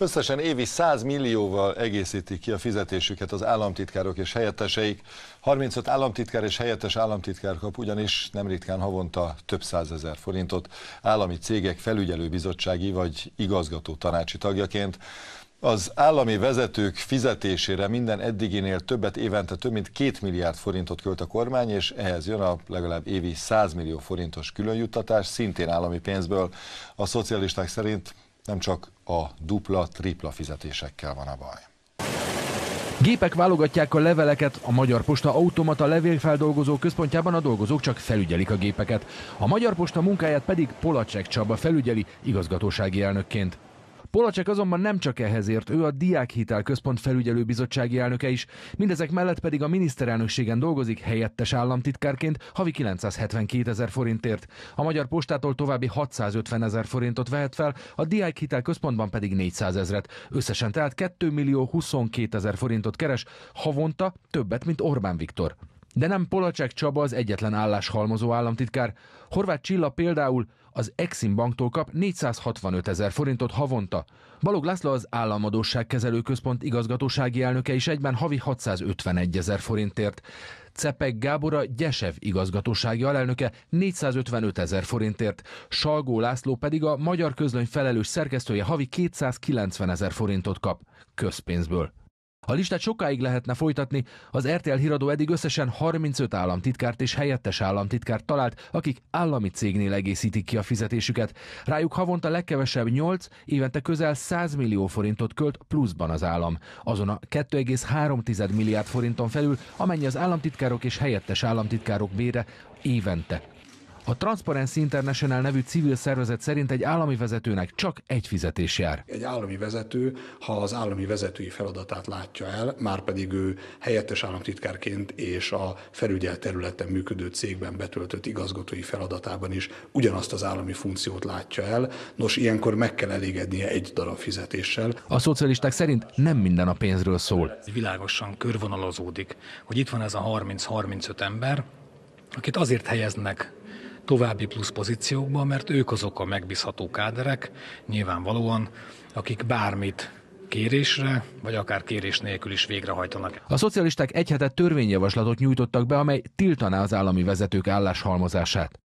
Összesen évi 100 millióval egészítik ki a fizetésüket az államtitkárok és helyetteseik. 35 államtitkár és helyettes államtitkár kap ugyanis nem ritkán havonta több százezer forintot állami cégek felügyelőbizottsági vagy igazgató tanácsi tagjaként. Az állami vezetők fizetésére minden eddiginél többet évente több mint 2 milliárd forintot költ a kormány, és ehhez jön a legalább évi 100 millió forintos különjuttatás, szintén állami pénzből. A szocialisták szerint nem csak a dupla, tripla fizetésekkel van a baj. Gépek válogatják a leveleket, a Magyar Posta automata levélfeldolgozó központjában a dolgozók csak felügyelik a gépeket. A Magyar Posta munkáját pedig Polacsek Csaba felügyeli igazgatósági elnökként. Polacsek azonban nem csak ehhez ért, ő a Diákhitel Központ felügyelő bizottsági elnöke is, mindezek mellett pedig a miniszterelnökségen dolgozik helyettes államtitkárként havi 972 ezer forintért. A Magyar Postától további 650 ezer forintot vehet fel, a Diákhitel Központban pedig 400 ezret. Összesen tehát 2 millió 22 ezer forintot keres, havonta többet, mint Orbán Viktor. De nem Polacsek Csaba az egyetlen álláshalmozó államtitkár. Horváth Csilla például az Exim Banktól kap 465 ezer forintot havonta. Balog László az államadóság Központ igazgatósági elnöke is egyben havi 651 ezer forintért. Cepek Gábor a Gyesev igazgatósági alelnöke 455 ezer forintért, Salgó László pedig a Magyar Közlöny felelős szerkesztője havi 290 ezer forintot kap közpénzből. A listát sokáig lehetne folytatni, az RTL híradó eddig összesen 35 államtitkárt és helyettes államtitkárt talált, akik állami cégnél egészítik ki a fizetésüket. Rájuk havonta legkevesebb 8, évente közel 100 millió forintot költ pluszban az állam. Azon a 2,3 milliárd forinton felül, amennyi az államtitkárok és helyettes államtitkárok bére évente a Transparency International nevű civil szervezet szerint egy állami vezetőnek csak egy fizetés jár. Egy állami vezető, ha az állami vezetői feladatát látja el, már pedig ő helyettes államtitkárként és a felügyel területen működő cégben betöltött igazgatói feladatában is ugyanazt az állami funkciót látja el, nos ilyenkor meg kell elégednie egy darab fizetéssel. A szocialisták szerint nem minden a pénzről szól. Világosan körvonalazódik, hogy itt van ez a 30-35 ember, akit azért helyeznek további plusz pozíciókba, mert ők azok a megbízható káderek, nyilvánvalóan, akik bármit kérésre, vagy akár kérés nélkül is végrehajtanak. A szocialisták egy hetet törvényjavaslatot nyújtottak be, amely tiltaná az állami vezetők álláshalmozását.